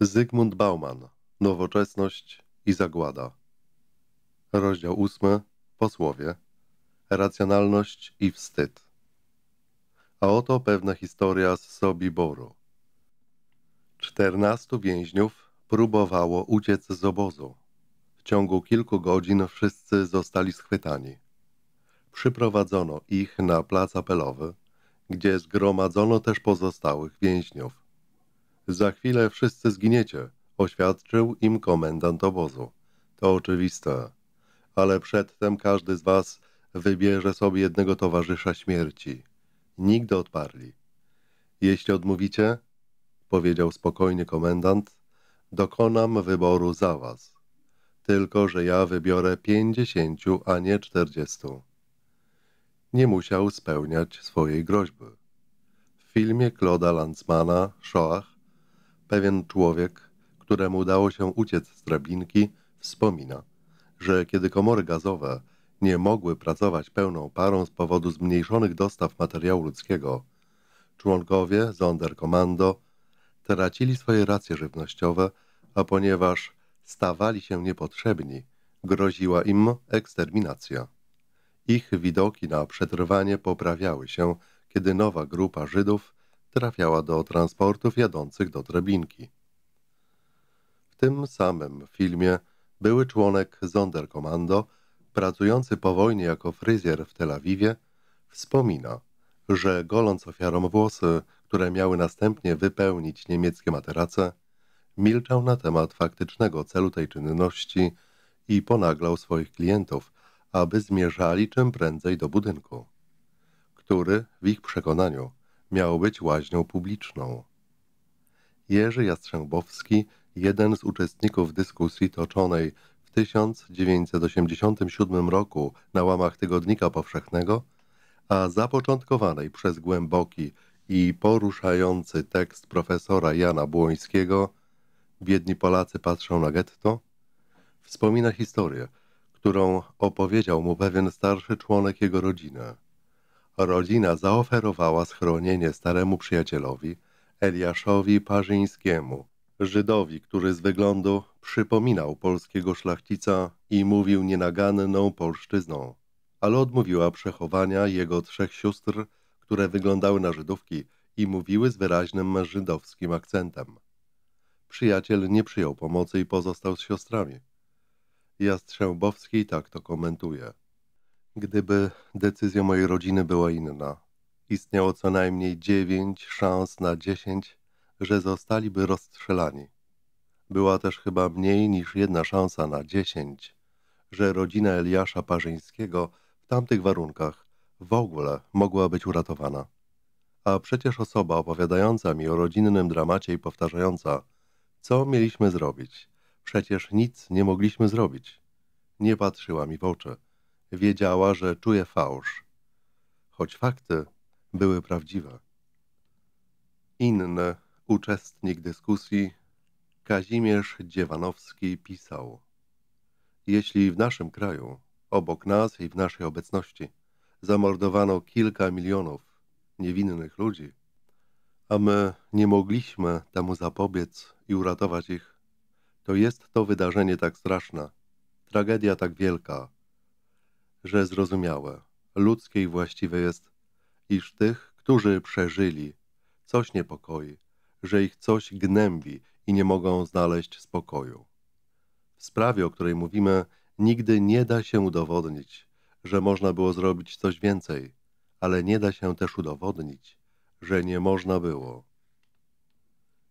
Zygmunt Bauman Nowoczesność i zagłada Rozdział ósmy Posłowie Racjonalność i wstyd A oto pewna historia z Sobiboru. Czternastu więźniów próbowało uciec z obozu. W ciągu kilku godzin wszyscy zostali schwytani. Przyprowadzono ich na plac apelowy, gdzie zgromadzono też pozostałych więźniów za chwilę wszyscy zginiecie, oświadczył im komendant obozu. To oczywiste, ale przedtem każdy z was wybierze sobie jednego towarzysza śmierci. Nigdy odparli. Jeśli odmówicie, powiedział spokojnie komendant, dokonam wyboru za was. Tylko, że ja wybiorę pięćdziesięciu, a nie czterdziestu. Nie musiał spełniać swojej groźby. W filmie Kloda Landsmana, Shoah, Pewien człowiek, któremu udało się uciec z drabinki, wspomina, że kiedy komory gazowe nie mogły pracować pełną parą z powodu zmniejszonych dostaw materiału ludzkiego, członkowie Sonderkommando tracili swoje racje żywnościowe, a ponieważ stawali się niepotrzebni, groziła im eksterminacja. Ich widoki na przetrwanie poprawiały się, kiedy nowa grupa Żydów trafiała do transportów jadących do Treblinki. W tym samym filmie były członek Sonderkommando, pracujący po wojnie jako fryzjer w Tel Awiwie, wspomina, że goląc ofiarom włosy, które miały następnie wypełnić niemieckie materace, milczał na temat faktycznego celu tej czynności i ponaglał swoich klientów, aby zmierzali czym prędzej do budynku, który w ich przekonaniu miało być łaźnią publiczną. Jerzy Jastrzębowski, jeden z uczestników dyskusji toczonej w 1987 roku na łamach Tygodnika Powszechnego, a zapoczątkowanej przez głęboki i poruszający tekst profesora Jana Błońskiego Biedni Polacy patrzą na getto, wspomina historię, którą opowiedział mu pewien starszy członek jego rodziny rodzina zaoferowała schronienie staremu przyjacielowi, Eliaszowi Parzyńskiemu, Żydowi, który z wyglądu przypominał polskiego szlachcica i mówił nienaganną polszczyzną, ale odmówiła przechowania jego trzech sióstr, które wyglądały na Żydówki i mówiły z wyraźnym żydowskim akcentem. Przyjaciel nie przyjął pomocy i pozostał z siostrami. Jastrzębowski tak to komentuje – Gdyby decyzja mojej rodziny była inna, istniało co najmniej dziewięć szans na dziesięć, że zostaliby rozstrzelani. Była też chyba mniej niż jedna szansa na dziesięć, że rodzina Eliasza Parzyńskiego w tamtych warunkach w ogóle mogła być uratowana. A przecież osoba opowiadająca mi o rodzinnym dramacie i powtarzająca, co mieliśmy zrobić, przecież nic nie mogliśmy zrobić, nie patrzyła mi w oczy – wiedziała, że czuje fałsz, choć fakty były prawdziwe. Inny uczestnik dyskusji, Kazimierz Dziewanowski, pisał: Jeśli w naszym kraju, obok nas i w naszej obecności, zamordowano kilka milionów niewinnych ludzi, a my nie mogliśmy temu zapobiec i uratować ich, to jest to wydarzenie tak straszne, tragedia tak wielka, że zrozumiałe, ludzkie i właściwe jest, iż tych, którzy przeżyli, coś niepokoi, że ich coś gnębi i nie mogą znaleźć spokoju. W sprawie, o której mówimy, nigdy nie da się udowodnić, że można było zrobić coś więcej, ale nie da się też udowodnić, że nie można było.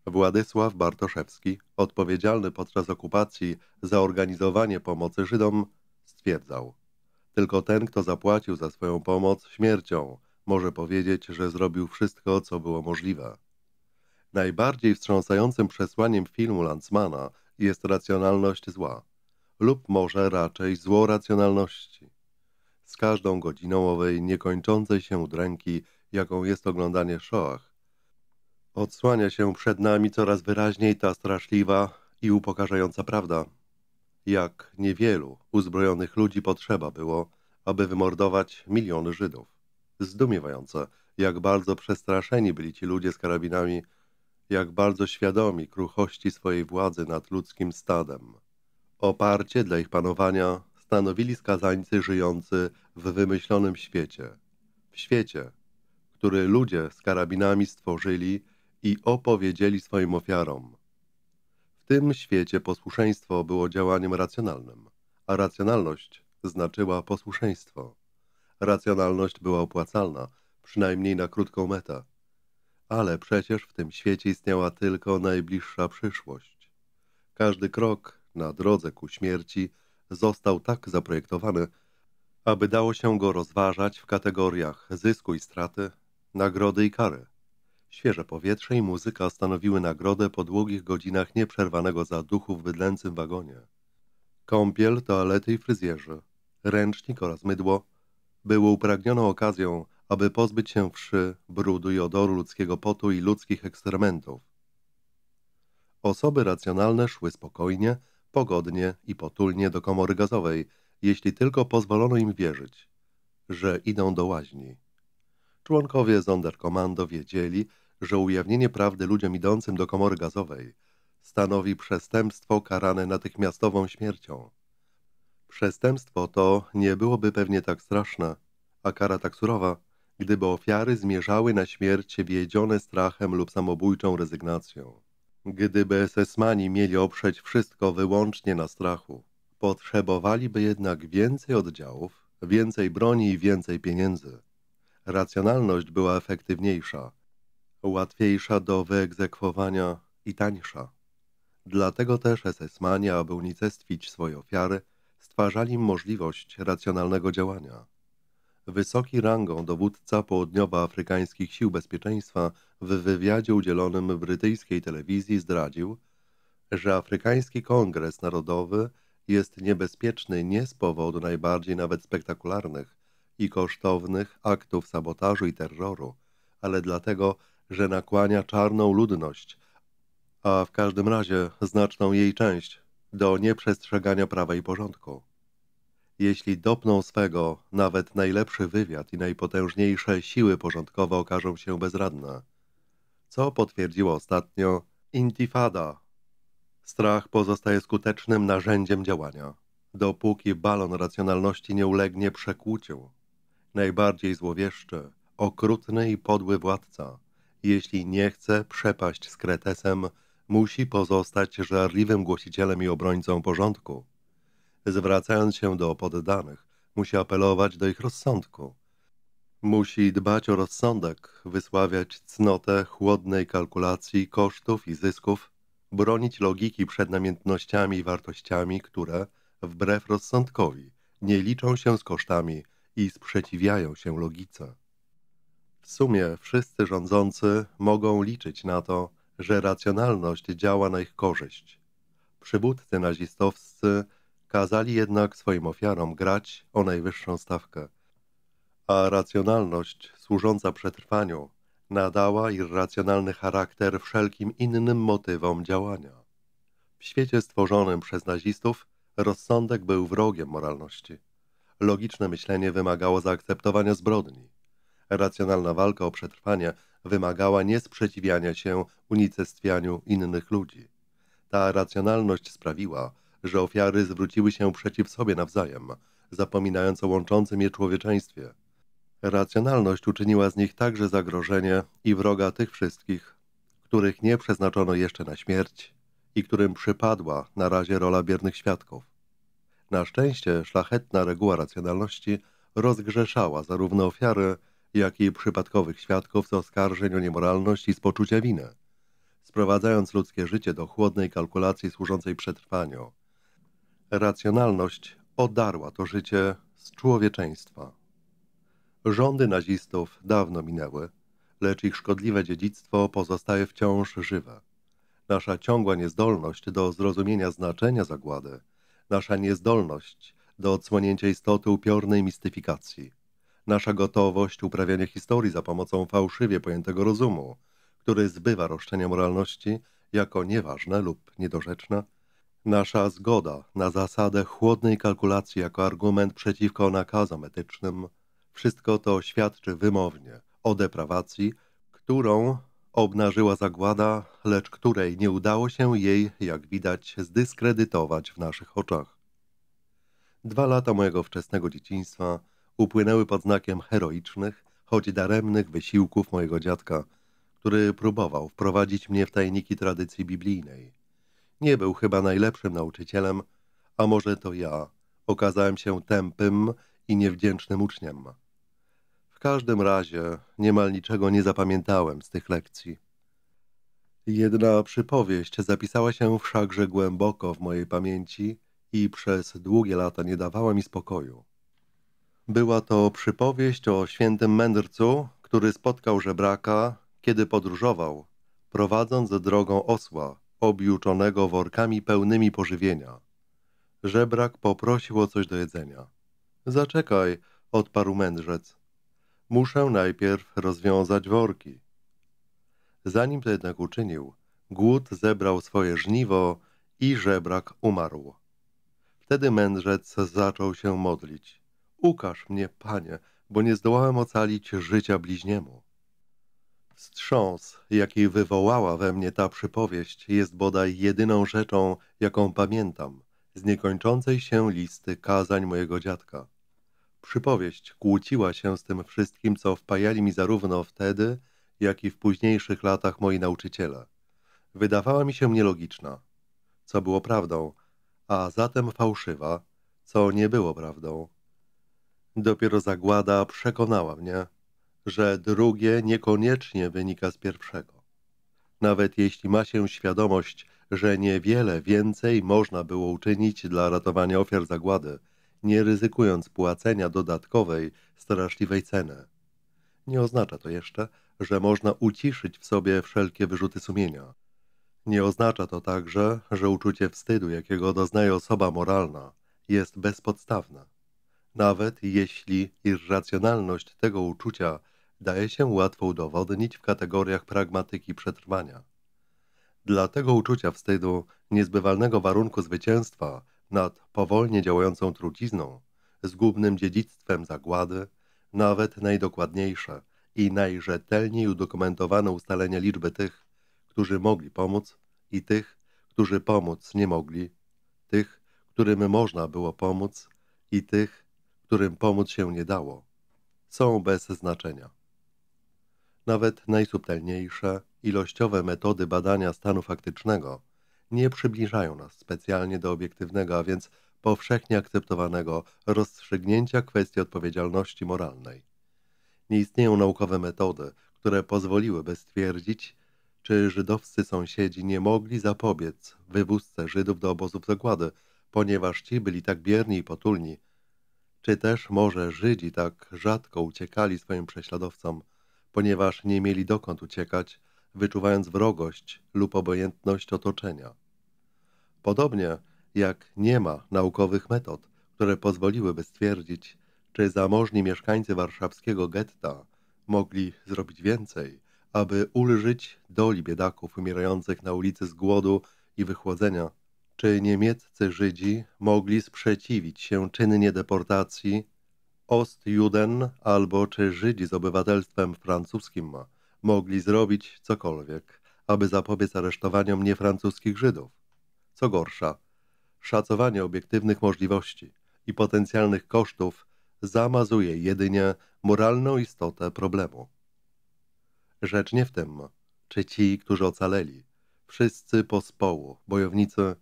Władysław Bartoszewski, odpowiedzialny podczas okupacji za organizowanie pomocy Żydom, stwierdzał – tylko ten, kto zapłacił za swoją pomoc śmiercią, może powiedzieć, że zrobił wszystko, co było możliwe. Najbardziej wstrząsającym przesłaniem filmu Landsmana jest racjonalność zła, lub może raczej zło racjonalności. Z każdą godziną owej niekończącej się udręki, jaką jest oglądanie Shoah, odsłania się przed nami coraz wyraźniej ta straszliwa i upokarzająca prawda – jak niewielu uzbrojonych ludzi potrzeba było, aby wymordować miliony Żydów. Zdumiewające, jak bardzo przestraszeni byli ci ludzie z karabinami, jak bardzo świadomi kruchości swojej władzy nad ludzkim stadem. Oparcie dla ich panowania stanowili skazańcy żyjący w wymyślonym świecie. W świecie, który ludzie z karabinami stworzyli i opowiedzieli swoim ofiarom tym świecie posłuszeństwo było działaniem racjonalnym, a racjonalność znaczyła posłuszeństwo. Racjonalność była opłacalna, przynajmniej na krótką metę. Ale przecież w tym świecie istniała tylko najbliższa przyszłość. Każdy krok na drodze ku śmierci został tak zaprojektowany, aby dało się go rozważać w kategoriach zysku i straty, nagrody i kary. Świeże powietrze i muzyka stanowiły nagrodę po długich godzinach nieprzerwanego zaduchu w bydlęcym wagonie. Kąpiel, toalety i fryzjerzy, ręcznik oraz mydło były upragnioną okazją, aby pozbyć się wszy, brudu i odoru ludzkiego potu i ludzkich eksperymentów. Osoby racjonalne szły spokojnie, pogodnie i potulnie do komory gazowej, jeśli tylko pozwolono im wierzyć, że idą do łaźni. Członkowie Zonderkommando wiedzieli, że ujawnienie prawdy ludziom idącym do komory gazowej stanowi przestępstwo karane natychmiastową śmiercią. Przestępstwo to nie byłoby pewnie tak straszne, a kara tak surowa, gdyby ofiary zmierzały na śmierć wiedzione strachem lub samobójczą rezygnacją. Gdyby SS-mani mieli oprzeć wszystko wyłącznie na strachu, potrzebowaliby jednak więcej oddziałów, więcej broni i więcej pieniędzy. Racjonalność była efektywniejsza – łatwiejsza do wyegzekwowania i tańsza. Dlatego też esesmanie, aby unicestwić swoje ofiary, stwarzali im możliwość racjonalnego działania. Wysoki rangą dowódca południowoafrykańskich sił bezpieczeństwa w wywiadzie udzielonym brytyjskiej telewizji zdradził, że afrykański kongres narodowy jest niebezpieczny nie z powodu najbardziej nawet spektakularnych i kosztownych aktów sabotażu i terroru, ale dlatego, że nakłania czarną ludność, a w każdym razie znaczną jej część, do nieprzestrzegania prawa i porządku. Jeśli dopną swego, nawet najlepszy wywiad i najpotężniejsze siły porządkowe okażą się bezradne. Co potwierdziło ostatnio Intifada. Strach pozostaje skutecznym narzędziem działania, dopóki balon racjonalności nie ulegnie przekłuciu. Najbardziej złowieszczy, okrutny i podły władca jeśli nie chce przepaść z Kretesem, musi pozostać żarliwym głosicielem i obrońcą porządku. Zwracając się do poddanych, musi apelować do ich rozsądku. Musi dbać o rozsądek, wysławiać cnotę chłodnej kalkulacji kosztów i zysków, bronić logiki przed namiętnościami i wartościami, które, wbrew rozsądkowi, nie liczą się z kosztami i sprzeciwiają się logice. W sumie wszyscy rządzący mogą liczyć na to, że racjonalność działa na ich korzyść. Przywódcy nazistowscy kazali jednak swoim ofiarom grać o najwyższą stawkę, a racjonalność służąca przetrwaniu nadała irracjonalny charakter wszelkim innym motywom działania. W świecie stworzonym przez nazistów rozsądek był wrogiem moralności. Logiczne myślenie wymagało zaakceptowania zbrodni. Racjonalna walka o przetrwanie wymagała niesprzeciwiania się unicestwianiu innych ludzi. Ta racjonalność sprawiła, że ofiary zwróciły się przeciw sobie nawzajem, zapominając o łączącym je człowieczeństwie. Racjonalność uczyniła z nich także zagrożenie i wroga tych wszystkich, których nie przeznaczono jeszcze na śmierć i którym przypadła na razie rola biernych świadków. Na szczęście szlachetna reguła racjonalności rozgrzeszała zarówno ofiary, jak i przypadkowych świadków z oskarżeń o niemoralność i z poczucia winy, sprowadzając ludzkie życie do chłodnej kalkulacji służącej przetrwaniu. Racjonalność odarła to życie z człowieczeństwa. Rządy nazistów dawno minęły, lecz ich szkodliwe dziedzictwo pozostaje wciąż żywe. Nasza ciągła niezdolność do zrozumienia znaczenia zagłady, nasza niezdolność do odsłonięcia istoty upiornej mistyfikacji – nasza gotowość uprawiania historii za pomocą fałszywie pojętego rozumu, który zbywa roszczenia moralności jako nieważne lub niedorzeczne, nasza zgoda na zasadę chłodnej kalkulacji jako argument przeciwko nakazom etycznym, wszystko to świadczy wymownie o deprawacji, którą obnażyła zagłada, lecz której nie udało się jej, jak widać, zdyskredytować w naszych oczach. Dwa lata mojego wczesnego dzieciństwa – upłynęły pod znakiem heroicznych, choć daremnych wysiłków mojego dziadka, który próbował wprowadzić mnie w tajniki tradycji biblijnej. Nie był chyba najlepszym nauczycielem, a może to ja okazałem się tępym i niewdzięcznym uczniem. W każdym razie niemal niczego nie zapamiętałem z tych lekcji. Jedna przypowieść zapisała się wszakże głęboko w mojej pamięci i przez długie lata nie dawała mi spokoju. Była to przypowieść o świętym mędrcu, który spotkał żebraka, kiedy podróżował, prowadząc drogą osła, objuczonego workami pełnymi pożywienia. Żebrak poprosił o coś do jedzenia. Zaczekaj, odparł mędrzec. Muszę najpierw rozwiązać worki. Zanim to jednak uczynił, głód zebrał swoje żniwo i żebrak umarł. Wtedy mędrzec zaczął się modlić. Ukaż mnie, Panie, bo nie zdołałem ocalić życia bliźniemu. Wstrząs, jaki wywołała we mnie ta przypowieść, jest bodaj jedyną rzeczą, jaką pamiętam z niekończącej się listy kazań mojego dziadka. Przypowieść kłóciła się z tym wszystkim, co wpajali mi zarówno wtedy, jak i w późniejszych latach moi nauczyciele. Wydawała mi się nielogiczna, co było prawdą, a zatem fałszywa, co nie było prawdą, Dopiero zagłada przekonała mnie, że drugie niekoniecznie wynika z pierwszego. Nawet jeśli ma się świadomość, że niewiele więcej można było uczynić dla ratowania ofiar zagłady, nie ryzykując płacenia dodatkowej, straszliwej ceny. Nie oznacza to jeszcze, że można uciszyć w sobie wszelkie wyrzuty sumienia. Nie oznacza to także, że uczucie wstydu, jakiego doznaje osoba moralna, jest bezpodstawne nawet jeśli irracjonalność tego uczucia daje się łatwo udowodnić w kategoriach pragmatyki przetrwania. Dla tego uczucia wstydu, niezbywalnego warunku zwycięstwa nad powolnie działającą trucizną, zgubnym dziedzictwem zagłady, nawet najdokładniejsze i najrzetelniej udokumentowane ustalenie liczby tych, którzy mogli pomóc i tych, którzy pomóc nie mogli, tych, którym można było pomóc i tych, którym pomóc się nie dało, są bez znaczenia. Nawet najsubtelniejsze, ilościowe metody badania stanu faktycznego nie przybliżają nas specjalnie do obiektywnego, a więc powszechnie akceptowanego rozstrzygnięcia kwestii odpowiedzialności moralnej. Nie istnieją naukowe metody, które pozwoliłyby stwierdzić, czy żydowscy sąsiedzi nie mogli zapobiec wywózce Żydów do obozów zagłady, ponieważ ci byli tak bierni i potulni, czy też może Żydzi tak rzadko uciekali swoim prześladowcom, ponieważ nie mieli dokąd uciekać, wyczuwając wrogość lub obojętność otoczenia? Podobnie jak nie ma naukowych metod, które pozwoliłyby stwierdzić, czy zamożni mieszkańcy warszawskiego getta mogli zrobić więcej, aby ulżyć doli biedaków umierających na ulicy z głodu i wychłodzenia czy niemieccy Żydzi mogli sprzeciwić się czynnie deportacji Ostjuden albo czy Żydzi z obywatelstwem francuskim mogli zrobić cokolwiek, aby zapobiec aresztowaniom niefrancuskich Żydów. Co gorsza, szacowanie obiektywnych możliwości i potencjalnych kosztów zamazuje jedynie moralną istotę problemu. Rzecz nie w tym, czy ci, którzy ocaleli, wszyscy pospołu, bojownicy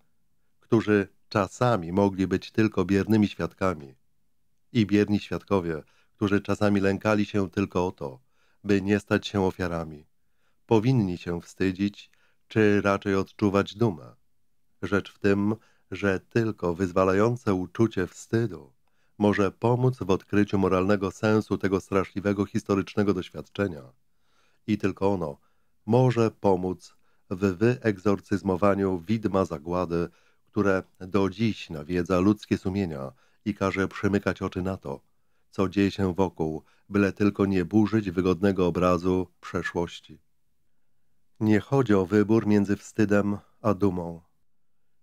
którzy czasami mogli być tylko biernymi świadkami. I bierni świadkowie, którzy czasami lękali się tylko o to, by nie stać się ofiarami, powinni się wstydzić, czy raczej odczuwać dumę. Rzecz w tym, że tylko wyzwalające uczucie wstydu może pomóc w odkryciu moralnego sensu tego straszliwego historycznego doświadczenia. I tylko ono może pomóc w wyegzorcyzmowaniu widma zagłady, które do dziś nawiedza ludzkie sumienia i każe przymykać oczy na to, co dzieje się wokół, byle tylko nie burzyć wygodnego obrazu przeszłości. Nie chodzi o wybór między wstydem a dumą.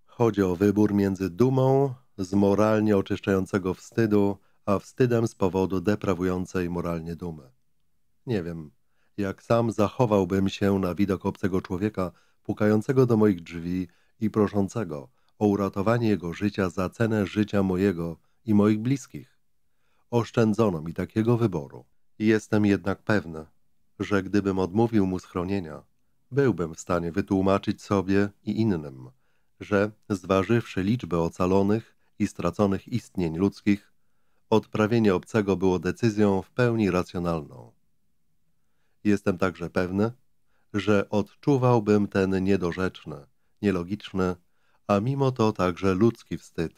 Chodzi o wybór między dumą z moralnie oczyszczającego wstydu, a wstydem z powodu deprawującej moralnie dumy. Nie wiem, jak sam zachowałbym się na widok obcego człowieka pukającego do moich drzwi i proszącego, o uratowanie jego życia za cenę życia mojego i moich bliskich. Oszczędzono mi takiego wyboru. Jestem jednak pewny, że gdybym odmówił mu schronienia, byłbym w stanie wytłumaczyć sobie i innym, że zważywszy liczbę ocalonych i straconych istnień ludzkich, odprawienie obcego było decyzją w pełni racjonalną. Jestem także pewny, że odczuwałbym ten niedorzeczny, nielogiczny a mimo to także ludzki wstyd.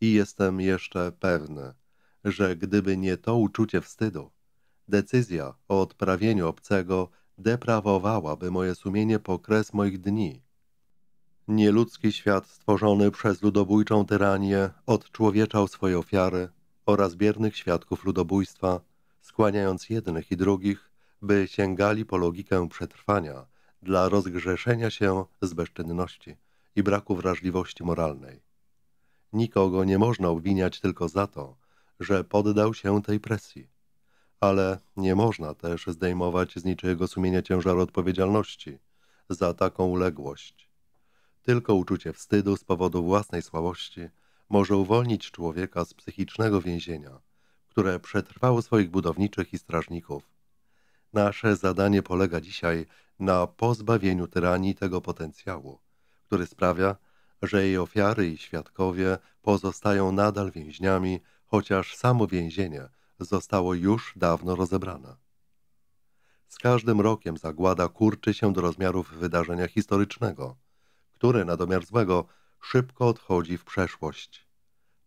I jestem jeszcze pewny, że gdyby nie to uczucie wstydu, decyzja o odprawieniu obcego deprawowałaby moje sumienie po kres moich dni. Nieludzki świat stworzony przez ludobójczą tyranię odczłowieczał swoje ofiary oraz biernych świadków ludobójstwa, skłaniając jednych i drugich, by sięgali po logikę przetrwania dla rozgrzeszenia się z bezczynności i braku wrażliwości moralnej. Nikogo nie można obwiniać tylko za to, że poddał się tej presji. Ale nie można też zdejmować z niczyjego sumienia ciężaru odpowiedzialności za taką uległość. Tylko uczucie wstydu z powodu własnej słabości może uwolnić człowieka z psychicznego więzienia, które przetrwało swoich budowniczych i strażników. Nasze zadanie polega dzisiaj na pozbawieniu tyranii tego potencjału który sprawia, że jej ofiary i świadkowie pozostają nadal więźniami, chociaż samo więzienie zostało już dawno rozebrane. Z każdym rokiem zagłada kurczy się do rozmiarów wydarzenia historycznego, które na domiar złego szybko odchodzi w przeszłość.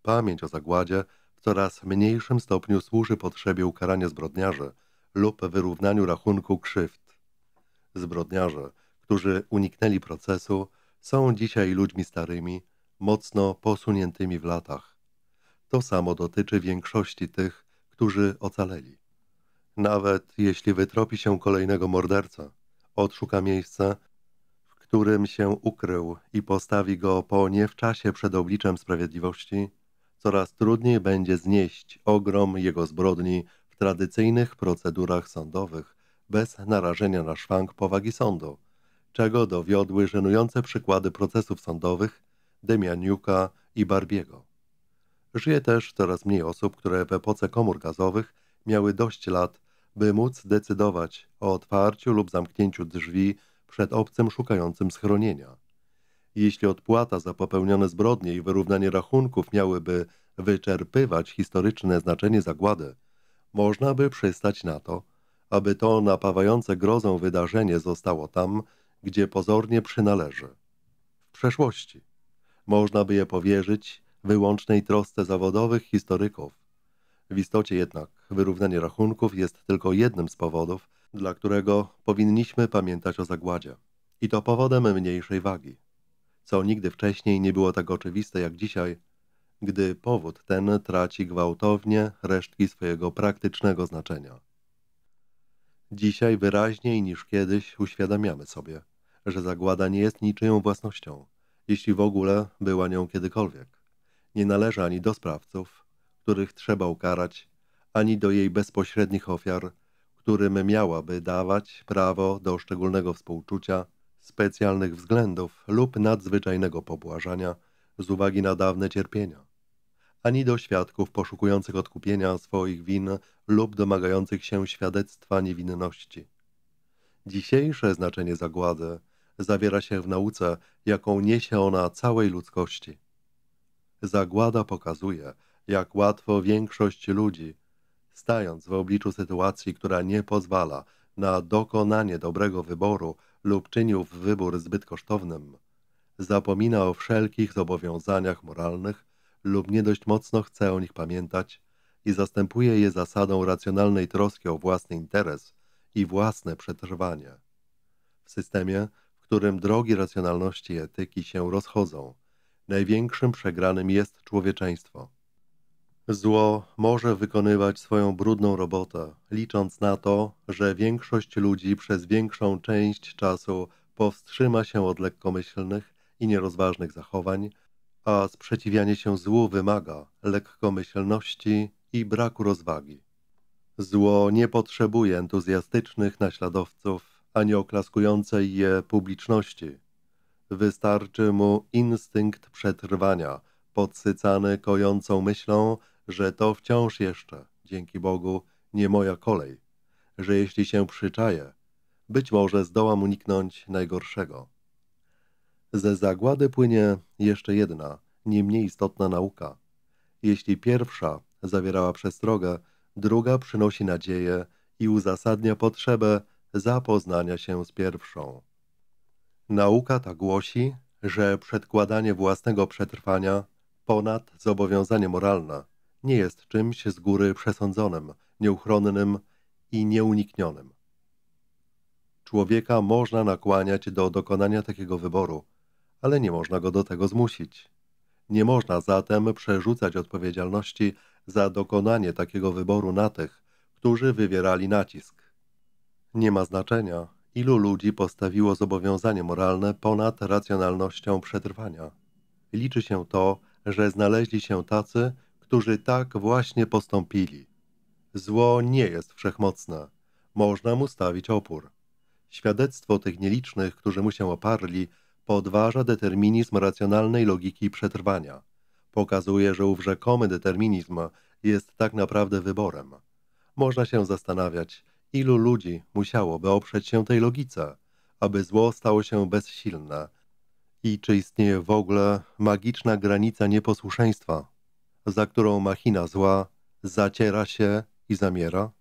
Pamięć o zagładzie w coraz mniejszym stopniu służy potrzebie ukarania zbrodniarzy lub wyrównaniu rachunku krzywd. Zbrodniarze, którzy uniknęli procesu, są dzisiaj ludźmi starymi, mocno posuniętymi w latach. To samo dotyczy większości tych, którzy ocaleli. Nawet jeśli wytropi się kolejnego morderca, odszuka miejsce, w którym się ukrył i postawi go po nie w czasie przed obliczem sprawiedliwości, coraz trudniej będzie znieść ogrom jego zbrodni w tradycyjnych procedurach sądowych bez narażenia na szwank powagi sądu, czego dowiodły żenujące przykłady procesów sądowych Demianiuka i Barbiego. Żyje też coraz mniej osób, które w epoce komór gazowych miały dość lat, by móc decydować o otwarciu lub zamknięciu drzwi przed obcym szukającym schronienia. Jeśli odpłata za popełnione zbrodnie i wyrównanie rachunków miałyby wyczerpywać historyczne znaczenie zagłady, można by przystać na to, aby to napawające grozą wydarzenie zostało tam, gdzie pozornie przynależy. W przeszłości można by je powierzyć wyłącznej trosce zawodowych historyków. W istocie jednak wyrównanie rachunków jest tylko jednym z powodów, dla którego powinniśmy pamiętać o zagładzie. I to powodem mniejszej wagi. Co nigdy wcześniej nie było tak oczywiste jak dzisiaj, gdy powód ten traci gwałtownie resztki swojego praktycznego znaczenia. Dzisiaj wyraźniej niż kiedyś uświadamiamy sobie, że zagłada nie jest niczyją własnością, jeśli w ogóle była nią kiedykolwiek. Nie należy ani do sprawców, których trzeba ukarać, ani do jej bezpośrednich ofiar, którym miałaby dawać prawo do szczególnego współczucia, specjalnych względów lub nadzwyczajnego pobłażania z uwagi na dawne cierpienia, ani do świadków poszukujących odkupienia swoich win lub domagających się świadectwa niewinności. Dzisiejsze znaczenie zagłady – zawiera się w nauce, jaką niesie ona całej ludzkości. Zagłada pokazuje, jak łatwo większość ludzi, stając w obliczu sytuacji, która nie pozwala na dokonanie dobrego wyboru lub czynił wybór zbyt kosztownym, zapomina o wszelkich zobowiązaniach moralnych lub nie dość mocno chce o nich pamiętać i zastępuje je zasadą racjonalnej troski o własny interes i własne przetrwanie. W systemie, którym drogi racjonalności i etyki się rozchodzą. Największym przegranym jest człowieczeństwo. Zło może wykonywać swoją brudną robotę, licząc na to, że większość ludzi przez większą część czasu powstrzyma się od lekkomyślnych i nierozważnych zachowań, a sprzeciwianie się złu wymaga lekkomyślności i braku rozwagi. Zło nie potrzebuje entuzjastycznych naśladowców, a nie oklaskującej je publiczności. Wystarczy mu instynkt przetrwania, podsycany kojącą myślą, że to wciąż jeszcze, dzięki Bogu, nie moja kolej, że jeśli się przyczaję, być może zdołam uniknąć najgorszego. Ze zagłady płynie jeszcze jedna, nie mniej istotna nauka. Jeśli pierwsza zawierała przestrogę, druga przynosi nadzieję i uzasadnia potrzebę zapoznania się z pierwszą. Nauka ta głosi, że przedkładanie własnego przetrwania ponad zobowiązanie moralne nie jest czymś z góry przesądzonym, nieuchronnym i nieuniknionym. Człowieka można nakłaniać do dokonania takiego wyboru, ale nie można go do tego zmusić. Nie można zatem przerzucać odpowiedzialności za dokonanie takiego wyboru na tych, którzy wywierali nacisk, nie ma znaczenia, ilu ludzi postawiło zobowiązanie moralne ponad racjonalnością przetrwania. Liczy się to, że znaleźli się tacy, którzy tak właśnie postąpili. Zło nie jest wszechmocne. Można mu stawić opór. Świadectwo tych nielicznych, którzy mu się oparli, podważa determinizm racjonalnej logiki przetrwania. Pokazuje, że ów rzekomy determinizm jest tak naprawdę wyborem. Można się zastanawiać, Ilu ludzi musiałoby oprzeć się tej logice, aby zło stało się bezsilne? I czy istnieje w ogóle magiczna granica nieposłuszeństwa, za którą machina zła zaciera się i zamiera?